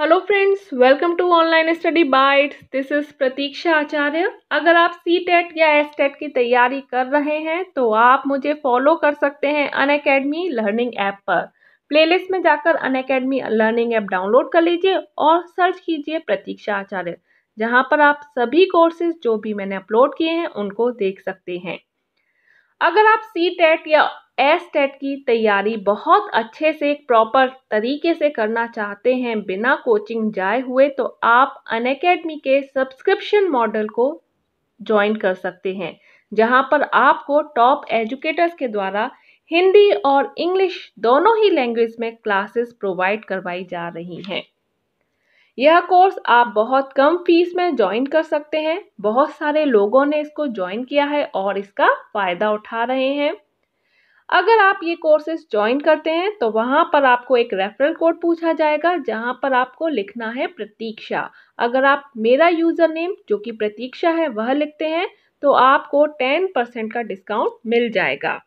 hello friends welcome to online study bytes this is Pratiksha Acharya अगर आप C TET e या S TET e की तैयारी कर रहे हैं तो आप मुझे फॉलो कर सकते हैं अन अकेडमी लर्निंग ऐप पर प्लेलिस्ट में जाकर Unacademy learning app download कर लीजिए और सर्च कीजिए प्रतीक्षा आचार्य जहां पर आप सभी कोर्सेज जो भी मैंने अपलोड किए हैं उनको देख सकते हैं अगर आप सी टेट e या एस टेट e की तैयारी बहुत अच्छे से प्रॉपर तरीके से करना चाहते हैं बिना कोचिंग जाए हुए तो आप अनएकेडमी के सब्सक्रिप्शन मॉडल को ज्वाइन कर सकते हैं जहां पर आपको टॉप एजुकेटर्स के द्वारा हिंदी और इंग्लिश दोनों ही लैंग्वेज में क्लासेस प्रोवाइड करवाई जा रही हैं यह कोर्स आप बहुत कम फीस में ज्वाइन कर सकते हैं बहुत सारे लोगों ने इसको ज्वाइन किया है और इसका फ़ायदा उठा रहे हैं अगर आप ये कोर्सेज ज्वाइन करते हैं तो वहाँ पर आपको एक रेफरल कोड पूछा जाएगा जहाँ पर आपको लिखना है प्रतीक्षा अगर आप मेरा यूज़र नेम जो कि प्रतीक्षा है वह लिखते हैं तो आपको टेन परसेंट का डिस्काउंट मिल जाएगा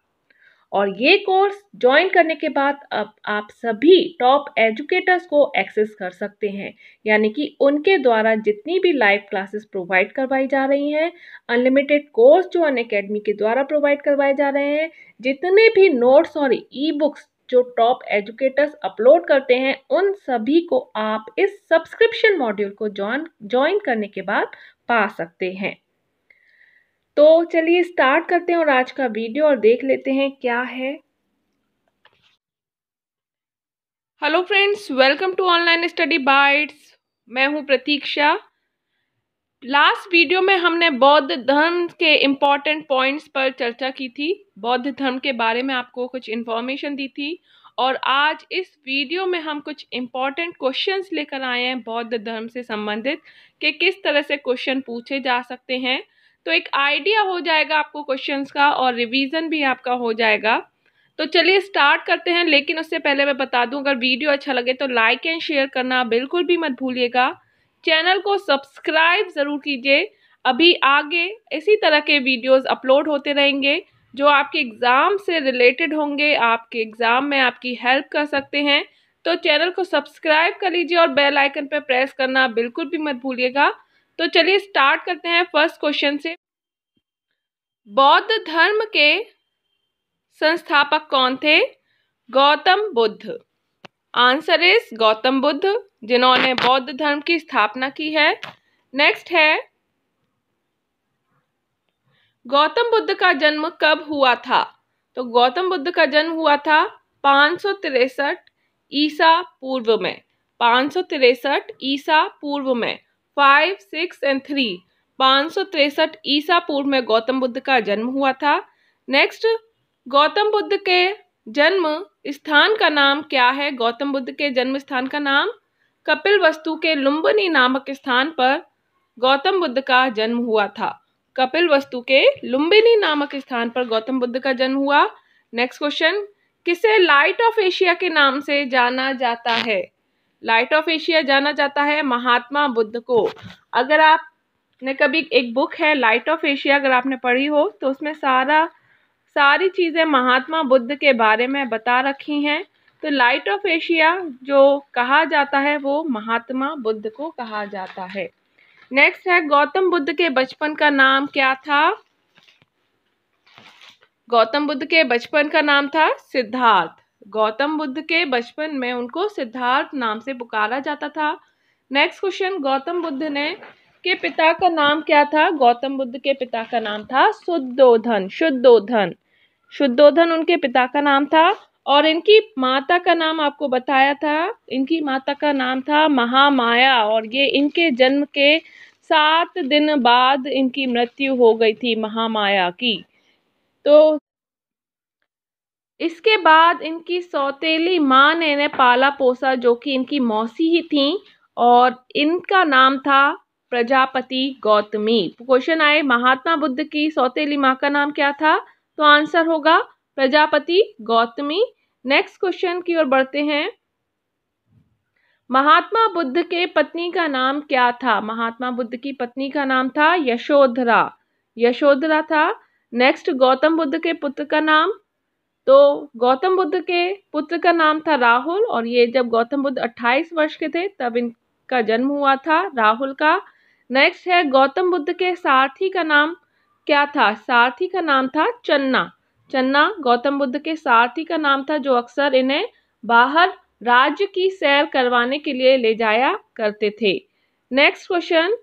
और ये कोर्स ज्वाइन करने के बाद अब आप सभी टॉप एजुकेटर्स को एक्सेस कर सकते हैं यानी कि उनके द्वारा जितनी भी लाइव क्लासेस प्रोवाइड करवाई जा रही हैं अनलिमिटेड कोर्स जो अन अकेडमी के द्वारा प्रोवाइड करवाए जा रहे हैं जितने भी नोट्स और ई बुक्स जो टॉप एजुकेटर्स अपलोड करते हैं उन सभी को आप इस सब्सक्रिप्शन मॉड्यूल को ज्वाइन ज्वाइन करने के बाद पा सकते हैं तो चलिए स्टार्ट करते हैं और आज का वीडियो और देख लेते हैं क्या है hello friends welcome to online study bytes मैं हूं प्रतीक्षा लास्ट वीडियो में हमने बौद्ध धर्म के इम्पॉर्टेंट पॉइंट्स पर चर्चा की थी बौद्ध धर्म के बारे में आपको कुछ इन्फॉर्मेशन दी थी और आज इस वीडियो में हम कुछ इम्पॉर्टेंट क्वेश्चंस लेकर आए हैं बौद्ध धर्म से संबंधित कि किस तरह से क्वेश्चन पूछे जा सकते हैं तो एक आइडिया हो जाएगा आपको क्वेश्चंस का और रिवीजन भी आपका हो जाएगा तो चलिए स्टार्ट करते हैं लेकिन उससे पहले मैं बता दूं अगर वीडियो अच्छा लगे तो लाइक एंड शेयर करना बिल्कुल भी मत भूलिएगा चैनल को सब्सक्राइब ज़रूर कीजिए अभी आगे इसी तरह के वीडियोस अपलोड होते रहेंगे जो आपके एग्ज़ाम से रिलेटेड होंगे आपके एग्ज़ाम में आपकी हेल्प कर सकते हैं तो चैनल को सब्सक्राइब कर लीजिए और बेल आइकन पर प्रेस करना बिल्कुल भी मत भूलिएगा तो चलिए स्टार्ट करते हैं फर्स्ट क्वेश्चन से बौद्ध धर्म के संस्थापक कौन थे गौतम बुद्ध आंसर इज गौतम बुद्ध जिन्होंने बौद्ध धर्म की स्थापना की है नेक्स्ट है गौतम बुद्ध का जन्म कब हुआ था तो गौतम बुद्ध का जन्म हुआ था पाँच ईसा पूर्व में पाँच ईसा पूर्व में फाइव सिक्स एंड थ्री पाँच ईसा पूर्व में गौतम बुद्ध का जन्म हुआ था नेक्स्ट गौतम बुद्ध के जन्म स्थान का नाम क्या है गौतम बुद्ध के जन्म स्थान का नाम कपिल वस्तु के लुम्बनी नामक स्थान पर गौतम बुद्ध का जन्म हुआ था कपिल वस्तु के लुम्बिनी नामक स्थान पर गौतम बुद्ध का जन्म हुआ नेक्स्ट क्वेश्चन किसे लाइट ऑफ एशिया के नाम से जाना जाता है लाइट ऑफ एशिया जाना जाता है महात्मा बुद्ध को अगर आप ने कभी एक बुक है लाइट ऑफ एशिया अगर आपने पढ़ी हो तो उसमें सारा सारी चीज़ें महात्मा बुद्ध के बारे में बता रखी हैं तो लाइट ऑफ एशिया जो कहा जाता है वो महात्मा बुद्ध को कहा जाता है नेक्स्ट है गौतम बुद्ध के बचपन का नाम क्या था गौतम बुद्ध के बचपन का नाम था सिद्धार्थ गौतम बुद्ध के बचपन में उनको सिद्धार्थ नाम से पुकारा जाता था नेक्स्ट क्वेश्चन गौतम बुद्ध ने के पिता का नाम क्या था गौतम बुद्ध के पिता का नाम था शुद्धोधन शुद्धोधन शुद्धोधन उनके पिता का नाम था और इनकी माता का नाम आपको बताया था इनकी माता का नाम था महामाया और ये इनके जन्म के सात दिन बाद इनकी मृत्यु हो गई थी महामाया की तो इसके बाद इनकी सौतेली माँ ने इन्हें पाला पोसा जो कि इनकी मौसी ही थी और इनका नाम था प्रजापति गौतमी क्वेश्चन आए महात्मा बुद्ध की सौतेली माँ का नाम क्या था तो आंसर होगा प्रजापति गौतमी नेक्स्ट क्वेश्चन की ओर बढ़ते हैं महात्मा बुद्ध के पत्नी का नाम क्या था महात्मा बुद्ध की पत्नी का नाम था यशोधरा यशोधरा था नेक्स्ट गौतम बुद्ध के पुत्र का नाम तो गौतम बुद्ध के पुत्र का नाम था राहुल और ये जब गौतम बुद्ध 28 वर्ष के थे तब इनका जन्म हुआ था राहुल का नेक्स्ट है गौतम बुद्ध के सारथी का नाम क्या था सारथी का नाम था चन्ना चन्ना गौतम बुद्ध के सारथी का नाम था जो अक्सर इन्हें बाहर राज्य की सैर करवाने के लिए ले जाया करते थे नेक्स्ट क्वेश्चन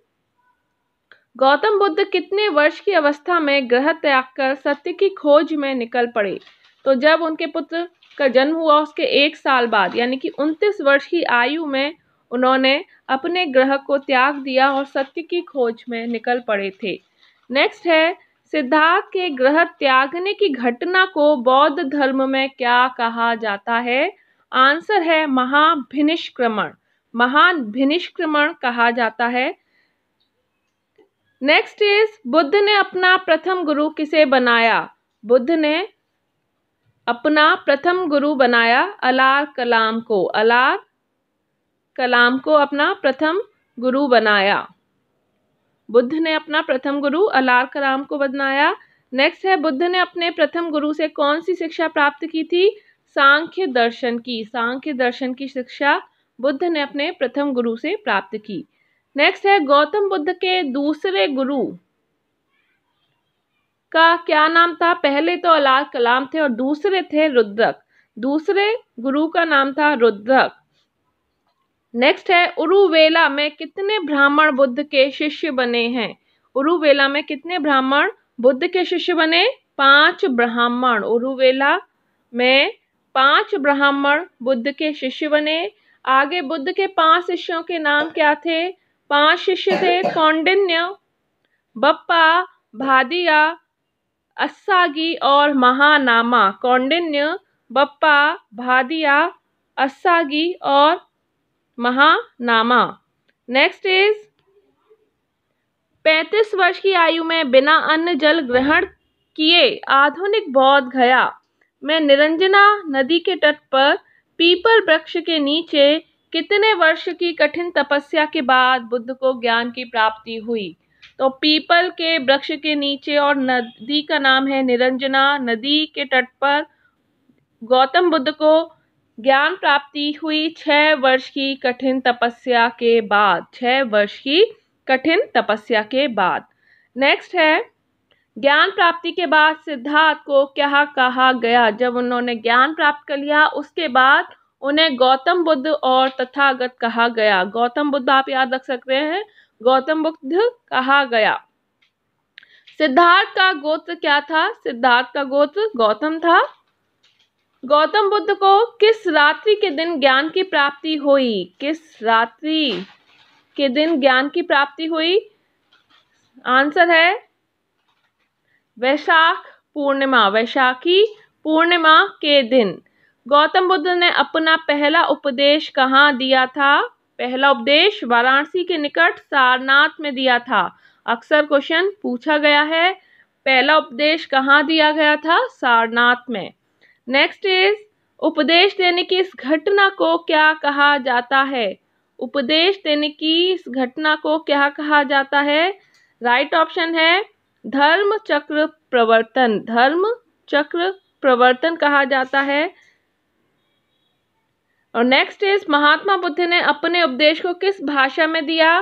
गौतम बुद्ध कितने वर्ष की अवस्था में ग्रह त्याग कर सत्य की खोज में निकल पड़े तो जब उनके पुत्र का जन्म हुआ उसके एक साल बाद यानी कि उनतीस वर्ष की आयु में उन्होंने अपने ग्रह को त्याग दिया और सत्य की खोज में निकल पड़े थे नेक्स्ट है सिद्धार्थ के ग्रह त्यागने की घटना को बौद्ध धर्म में क्या कहा जाता है आंसर है महाभिनिष्क्रमण महान भिनिष्क्रमण कहा जाता है नेक्स्ट इज बुद्ध ने अपना प्रथम गुरु किसे बनाया बुद्ध ने अपना प्रथम गुरु बनाया अलार कलाम को अलार कलाम को अपना प्रथम गुरु बनाया बुद्ध ने अपना प्रथम गुरु अलार कलाम को बनाया नेक्स्ट है बुद्ध ने अपने प्रथम गुरु से कौन सी शिक्षा प्राप्त की थी सांख्य दर्शन की सांख्य दर्शन की शिक्षा बुद्ध ने अपने प्रथम गुरु से प्राप्त की नेक्स्ट है गौतम बुद्ध के दूसरे गुरु का क्या नाम था पहले तो अलार कलाम थे और दूसरे थे रुद्रक दूसरे गुरु का नाम था रुद्रक नेक्स्ट है उरुवेला में कितने ब्राह्मण बुद्ध के शिष्य बने हैं उरुवेला में कितने ब्राह्मण बुद्ध के शिष्य बने पांच ब्राह्मण उरुवेला में पांच ब्राह्मण बुद्ध के शिष्य बने आगे बुद्ध के पांच शिष्यों के नाम क्या थे पांच शिष्य थे कौंडिन्य बप्पा भादिया अस्सागी और महानामा कौंडिन्य बप्पा भादिया अस्सागी और महानामा नेक्स्ट इज पैंतीस वर्ष की आयु में बिना अन्न जल ग्रहण किए आधुनिक बौद्ध गया मैं निरंजना नदी के तट पर पीपल वृक्ष के नीचे कितने वर्ष की कठिन तपस्या के बाद बुद्ध को ज्ञान की प्राप्ति हुई तो पीपल के वृक्ष के नीचे और नदी का नाम है निरंजना नदी के तट पर गौतम बुद्ध को ज्ञान प्राप्ति हुई छः वर्ष की कठिन तपस्या के बाद छह वर्ष की कठिन तपस्या के बाद नेक्स्ट है ज्ञान प्राप्ति के बाद सिद्धार्थ को क्या कहा गया जब उन्होंने ज्ञान प्राप्त कर लिया उसके बाद उन्हें गौतम बुद्ध और तथागत कहा गया गौतम बुद्ध आप याद रख सकते हैं गौतम बुद्ध कहा गया सिद्धार्थ का गोत्र क्या था सिद्धार्थ का गोत्र गौतम था गौतम बुद्ध को किस रात्रि के दिन ज्ञान की प्राप्ति हुई किस रात्रि के दिन ज्ञान की प्राप्ति हुई आंसर है वैशाख पूर्णिमा वैशाखी पूर्णिमा के दिन गौतम बुद्ध ने अपना पहला उपदेश कहाँ दिया था पहला उपदेश वाराणसी के निकट सारनाथ में दिया था अक्सर क्वेश्चन पूछा गया है पहला उपदेश कहाँ दिया गया था सारनाथ में नेक्स्ट इज उपदेश देने की इस घटना को क्या कहा जाता है उपदेश देने की इस घटना को क्या कहा जाता है राइट ऑप्शन है धर्म चक्र प्रवर्तन धर्म चक्र प्रवर्तन कहा जाता है और नेक्स्ट इज महात्मा बुद्ध ने अपने उपदेश को किस भाषा में दिया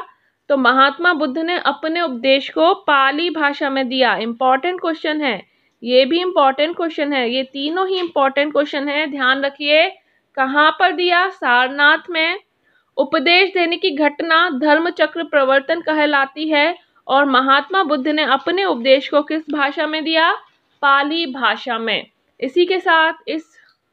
तो महात्मा बुद्ध ने अपने उपदेश को पाली भाषा में दिया इंपॉर्टेंट क्वेश्चन है ये भी इम्पॉर्टेंट क्वेश्चन है ये तीनों ही इम्पॉर्टेंट क्वेश्चन है ध्यान रखिए कहाँ पर दिया सारनाथ में उपदेश देने की घटना धर्म चक्र प्रवर्तन कहलाती है और महात्मा बुद्ध ने अपने उपदेश को किस भाषा में दिया पाली भाषा में इसी के साथ इस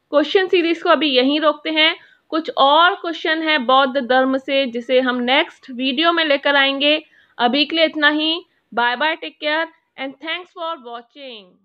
क्वेश्चन सीरीज को अभी यहीं रोकते हैं कुछ और क्वेश्चन है बौद्ध धर्म से जिसे हम नेक्स्ट वीडियो में लेकर आएंगे अभी के लिए इतना ही bye bye take care and thanks for watching